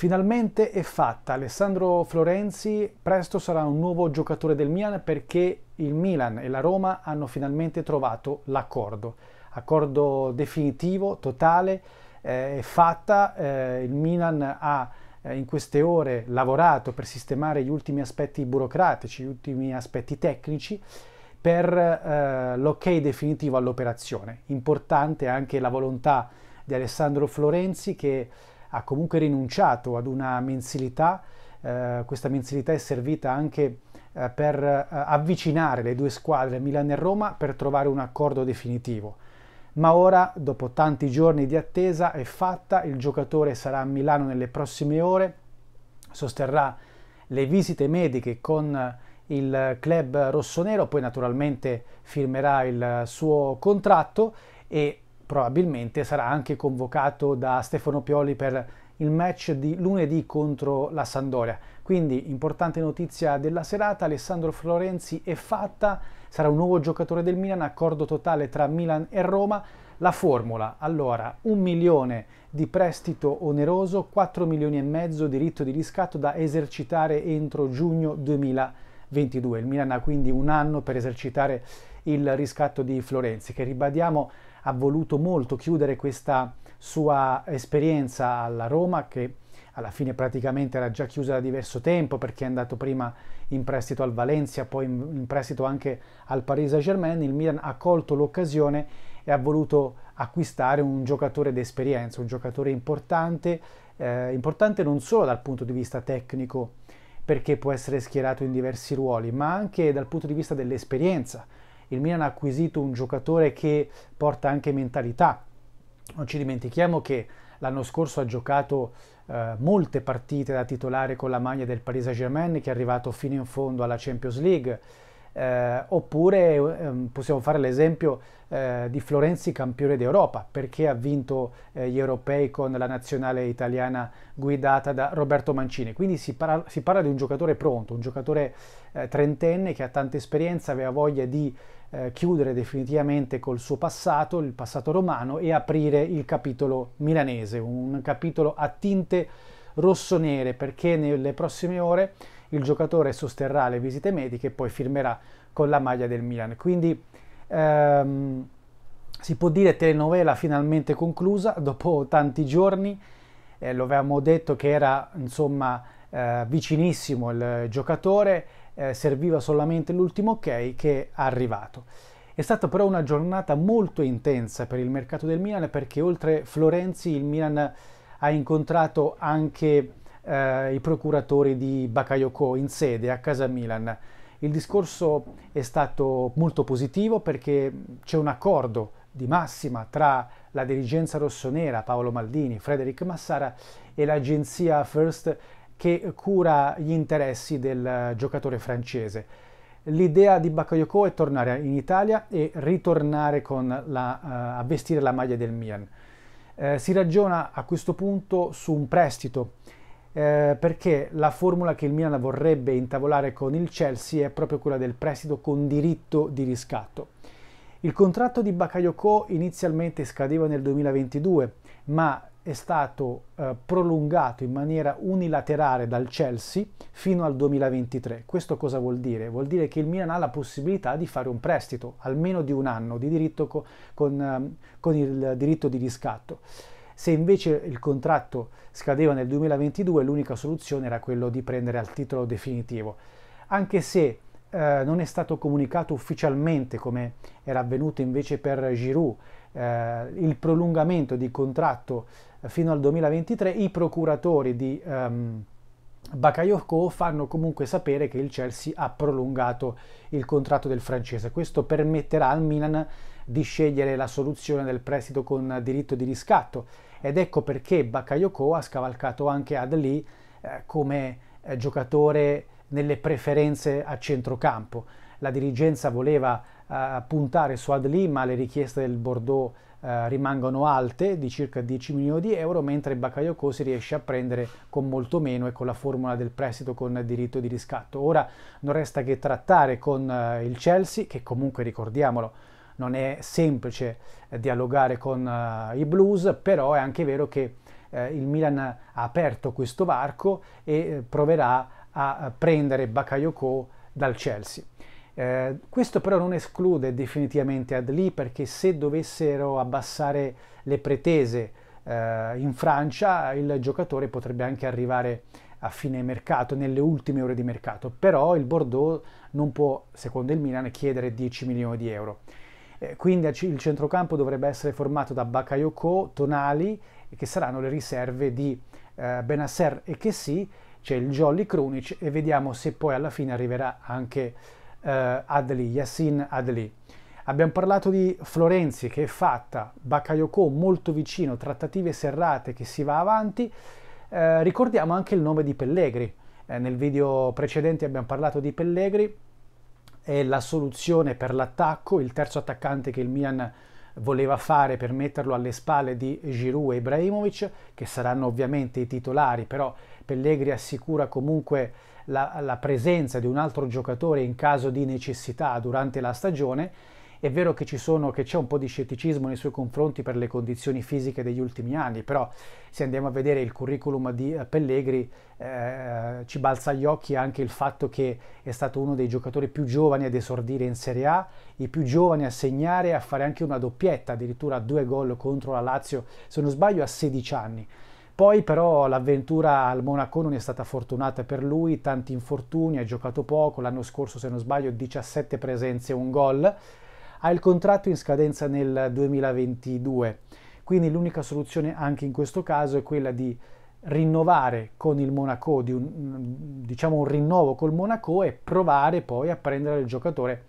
Finalmente è fatta, Alessandro Florenzi presto sarà un nuovo giocatore del Milan perché il Milan e la Roma hanno finalmente trovato l'accordo, accordo definitivo, totale, eh, è fatta, eh, il Milan ha eh, in queste ore lavorato per sistemare gli ultimi aspetti burocratici, gli ultimi aspetti tecnici per eh, l'ok definitivo all'operazione. Importante anche la volontà di Alessandro Florenzi che ha comunque rinunciato ad una mensilità, eh, questa mensilità è servita anche eh, per eh, avvicinare le due squadre, Milano e Roma, per trovare un accordo definitivo. Ma ora, dopo tanti giorni di attesa, è fatta, il giocatore sarà a Milano nelle prossime ore, sosterrà le visite mediche con il club rossonero, poi naturalmente firmerà il suo contratto e probabilmente sarà anche convocato da Stefano Pioli per il match di lunedì contro la Sandoria. Quindi importante notizia della serata, Alessandro Florenzi è fatta, sarà un nuovo giocatore del Milan, accordo totale tra Milan e Roma. La formula, allora, un milione di prestito oneroso, 4 milioni e mezzo diritto di riscatto da esercitare entro giugno 2022. Il Milan ha quindi un anno per esercitare il riscatto di Florenzi, che ribadiamo ha voluto molto chiudere questa sua esperienza alla Roma che alla fine praticamente era già chiusa da diverso tempo perché è andato prima in prestito al Valencia, poi in, prestito anche al Paris Saint-Germain, il Milan ha colto l'occasione e ha voluto acquistare un giocatore d'esperienza, un giocatore importante, eh, importante non solo dal punto di vista tecnico perché può essere schierato in diversi ruoli, ma anche dal punto di vista dell'esperienza, il Milan ha acquisito un giocatore che porta anche mentalità. Non ci dimentichiamo che l'anno scorso ha giocato eh, molte partite da titolare con la maglia del Paris Saint-Germain che è arrivato fino in fondo alla Champions League eh, oppure ehm, possiamo fare l'esempio eh, di Florenzi campione d'Europa, perché ha vinto eh, gli europei con la nazionale italiana guidata da Roberto Mancini. Quindi si, parla, si parla di un giocatore pronto, un giocatore eh, trentenne che ha tanta esperienza, aveva voglia di eh, chiudere definitivamente col suo passato, il passato romano, e aprire il capitolo milanese, un capitolo a tinte rosso-nere, perché nelle prossime ore il giocatore sosterrà le visite mediche e poi firmerà con la maglia del Milan. Quindi ehm, si può dire telenovela finalmente conclusa dopo tanti giorni, eh, lo avevamo detto che era insomma eh, vicinissimo il giocatore, eh, serviva solamente l'ultimo ok che è arrivato. È stata però una giornata molto intensa per il mercato del Milan perché oltre Florenzi il Milan ha incontrato anche eh, i procuratori di Bakayoko in sede a casa Milan. Il discorso è stato molto positivo perché c'è un accordo di massima tra la dirigenza rossonera Paolo Maldini, Frederic Massara e l'agenzia First che cura gli interessi del giocatore francese. L'idea di Bakayoko è tornare in Italia e ritornare la, uh, a vestire la maglia del Milan. Eh, si ragiona a questo punto su un prestito eh, perché la formula che il Milan vorrebbe intavolare con il Chelsea è proprio quella del prestito con diritto di riscatto. Il contratto di Bakayoko inizialmente scadeva nel 2022, ma è stato eh, prolungato in maniera unilaterale dal Chelsea fino al 2023. Questo cosa vuol dire? Vuol dire che il Milan ha la possibilità di fare un prestito, almeno di un anno, di diritto co- con, eh, con il diritto di riscatto. Se invece il contratto scadeva nel 2022, l'unica soluzione era quello di prendere al titolo definitivo, anche se eh, non è stato comunicato ufficialmente come era avvenuto invece per Giroud eh, il prolungamento di contratto eh, fino al 2023, i procuratori di ehm, Bakayoko fanno comunque sapere che il Chelsea ha prolungato il contratto del francese. Questo permetterà al Milan di scegliere la soluzione del prestito con diritto di riscatto ed ecco perché Bakayoko ha scavalcato anche Adli eh, come eh, giocatore nelle preferenze a centrocampo. La dirigenza voleva eh, puntare su Adli, ma le richieste del Bordeaux eh, rimangono alte di circa 10 milioni di euro, mentre Bakayoko si riesce a prendere con molto meno e con la formula del prestito con diritto di riscatto. Ora non resta che trattare con eh, il Chelsea, che comunque ricordiamolo non è semplice eh, dialogare con eh, i blues, però è anche vero che eh, il Milan ha aperto questo varco e eh, proverà a eh, prendere Bakayoko dal Chelsea. Eh, questo però non esclude definitivamente Adli perché se dovessero abbassare le pretese in Francia il giocatore potrebbe anche arrivare a fine mercato, nelle ultime ore di mercato, però il Bordeaux non può, secondo il Milan, chiedere 10 milioni di euro. Eh, quindi il centrocampo dovrebbe essere formato da Bakayoko, Tonali, che saranno le riserve di eh, Benasser e Kessi, c'è il Jolly Krunic e vediamo se poi alla fine arriverà anche eh, Adli, Yassin Adli. Abbiamo parlato di Florenzi che è fatta, Bakayoko molto vicino, trattative serrate che si va avanti. Eh, ricordiamo anche il nome di Pellegri. Eh, nel video precedente abbiamo parlato di Pellegri, è la soluzione per l'attacco, il terzo attaccante che il Milan voleva fare per metterlo alle spalle di Giroud e Ibrahimovic, che saranno ovviamente i titolari, però Pellegri assicura comunque la, la presenza di un altro giocatore in caso di necessità durante la stagione è vero che, sono, che c'è un po' di scetticismo nei suoi confronti per le condizioni fisiche degli ultimi anni, però se andiamo a vedere il curriculum di eh, Pellegri eh, ci balza agli occhi anche il fatto che è stato uno dei giocatori più giovani ad esordire in Serie A, i più giovani a segnare, e a fare anche una doppietta, addirittura due gol contro la Lazio, se non sbaglio a 16 anni. Poi però l'avventura al Monaco non è stata fortunata per lui, tanti infortuni, ha giocato poco, l'anno scorso se non sbaglio 17 presenze, e un gol, ha il contratto in scadenza nel 2022. Quindi l'unica soluzione anche in questo caso è quella di rinnovare con il Monaco, di un, diciamo un rinnovo col Monaco e provare poi a prendere il giocatore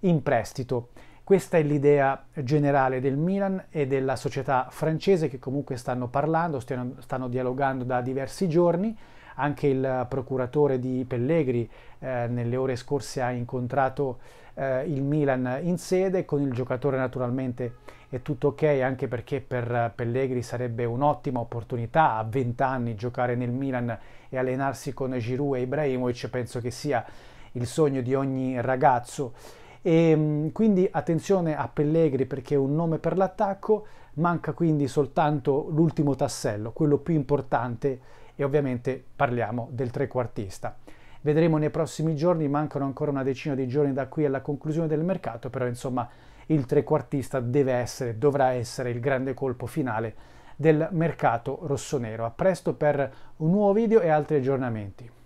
in prestito. Questa è l'idea generale del Milan e della società francese che comunque stanno parlando, stiano, stanno dialogando da diversi giorni anche il procuratore di Pellegri eh, nelle ore scorse ha incontrato eh, il Milan in sede, con il giocatore naturalmente è tutto ok anche perché per Pellegri sarebbe un'ottima opportunità a 20 anni giocare nel Milan e allenarsi con Giroud e Ibrahimovic, penso che sia il sogno di ogni ragazzo. E, ehm, quindi attenzione a Pellegri perché è un nome per l'attacco, manca quindi soltanto l'ultimo tassello, quello più importante e ovviamente parliamo del trequartista. Vedremo nei prossimi giorni, mancano ancora una decina di giorni da qui alla conclusione del mercato, però insomma il trequartista deve essere, dovrà essere il grande colpo finale del mercato rossonero. A presto per un nuovo video e altri aggiornamenti.